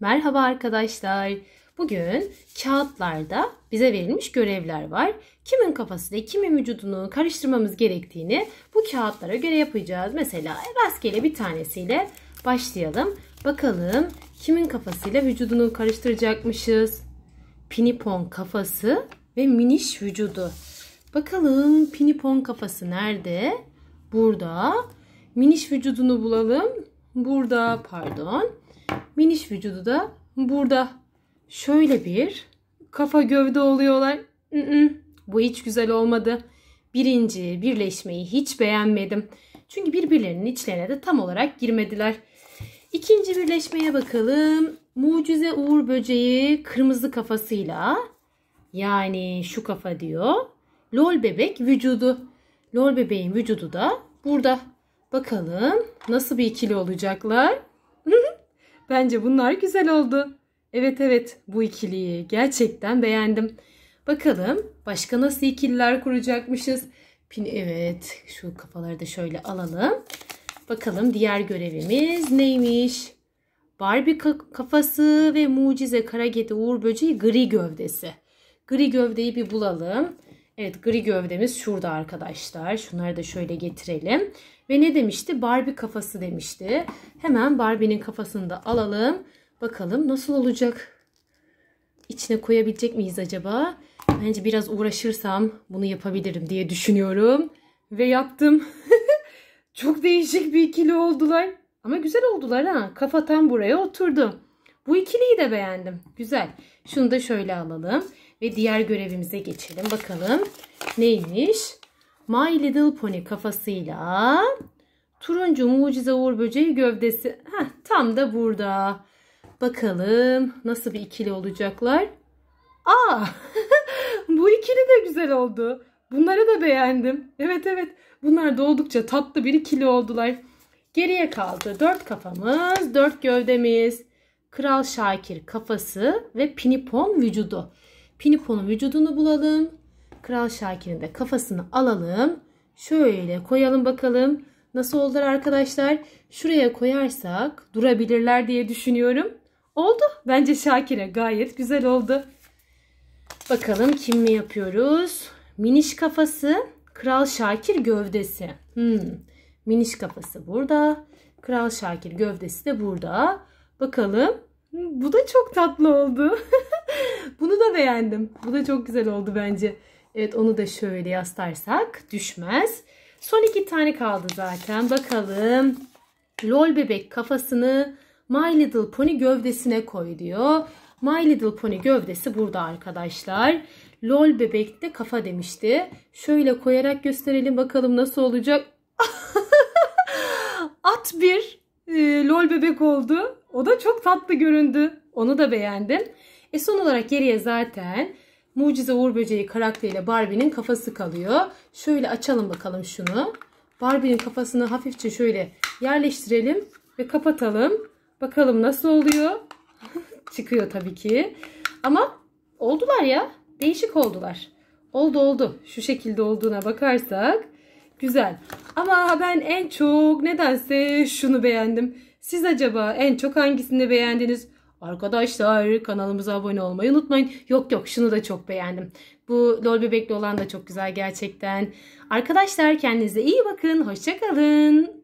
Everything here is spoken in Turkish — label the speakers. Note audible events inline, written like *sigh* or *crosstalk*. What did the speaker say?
Speaker 1: Merhaba arkadaşlar. Bugün kağıtlarda bize verilmiş görevler var. Kimin kafasıyla kimin vücudunu karıştırmamız gerektiğini bu kağıtlara göre yapacağız. Mesela rastgele bir tanesiyle başlayalım. Bakalım kimin kafasıyla vücudunu karıştıracakmışız. Pinipon kafası ve miniş vücudu. Bakalım pinipon kafası nerede? Burada. Miniş vücudunu bulalım. Burada pardon. Miniş vücudu da burada. Şöyle bir kafa gövde oluyorlar. Bu hiç güzel olmadı. Birinci birleşmeyi hiç beğenmedim. Çünkü birbirlerinin içlerine de tam olarak girmediler. İkinci birleşmeye bakalım. Mucize Uğur böceği kırmızı kafasıyla yani şu kafa diyor. Lol bebek vücudu. Lol bebeğin vücudu da burada. Bakalım nasıl bir ikili olacaklar. Bence bunlar güzel oldu. Evet evet bu ikiliyi gerçekten beğendim. Bakalım başka nasıl ikililer kuracakmışız. Pin evet şu kafaları da şöyle alalım. Bakalım diğer görevimiz neymiş? Barbie kafası ve mucize karagedi uğur böceği gri gövdesi. Gri gövdeyi bir bulalım. Evet gri gövdemiz şurada arkadaşlar. Şunları da şöyle getirelim. Ve ne demişti? Barbie kafası demişti. Hemen Barbie'nin kafasını da alalım. Bakalım nasıl olacak? İçine koyabilecek miyiz acaba? Bence biraz uğraşırsam bunu yapabilirim diye düşünüyorum. Ve yaptım. *laughs* Çok değişik bir ikili oldular. Ama güzel oldular ha. Kafa tam buraya oturdu. Bu ikiliyi de beğendim. Güzel. Şunu da şöyle alalım. Ve diğer görevimize geçelim. Bakalım neymiş? My Little Pony kafasıyla turuncu mucize uğur böceği gövdesi. Heh, tam da burada. Bakalım nasıl bir ikili olacaklar. Aa *laughs* bu ikili de güzel oldu. Bunları da beğendim. Evet evet bunlar da oldukça tatlı bir ikili oldular. Geriye kaldı dört kafamız dört gövdemiz. Kral Şakir kafası ve Pinipon vücudu. Pinipon'un vücudunu bulalım. Kral Şakir'in de kafasını alalım. Şöyle koyalım bakalım. Nasıl oldular arkadaşlar? Şuraya koyarsak durabilirler diye düşünüyorum. Oldu. Bence Şakir'e gayet güzel oldu. Bakalım kim mi yapıyoruz? Miniş kafası, Kral Şakir gövdesi. Hmm. Miniş kafası burada. Kral Şakir gövdesi de burada. Bakalım. Bu da çok tatlı oldu. *laughs* Bunu da beğendim. Bu da çok güzel oldu bence. Evet onu da şöyle yastarsak düşmez. Son iki tane kaldı zaten. Bakalım. Lol bebek kafasını My Little Pony gövdesine koy diyor. My Little Pony gövdesi burada arkadaşlar. Lol bebek de kafa demişti. Şöyle koyarak gösterelim bakalım nasıl olacak. *laughs* At bir e, lol bebek oldu. O da çok tatlı göründü. Onu da beğendim. E son olarak geriye zaten Mucize Uğur Böceği karakteriyle Barbie'nin kafası kalıyor. Şöyle açalım bakalım şunu. Barbie'nin kafasını hafifçe şöyle yerleştirelim ve kapatalım. Bakalım nasıl oluyor. *laughs* Çıkıyor tabii ki. Ama oldular ya. Değişik oldular. Oldu oldu. Şu şekilde olduğuna bakarsak güzel. Ama ben en çok nedense şunu beğendim. Siz acaba en çok hangisini beğendiniz? Arkadaşlar kanalımıza abone olmayı unutmayın. Yok yok şunu da çok beğendim. Bu lol bebekli olan da çok güzel gerçekten. Arkadaşlar kendinize iyi bakın. Hoşçakalın.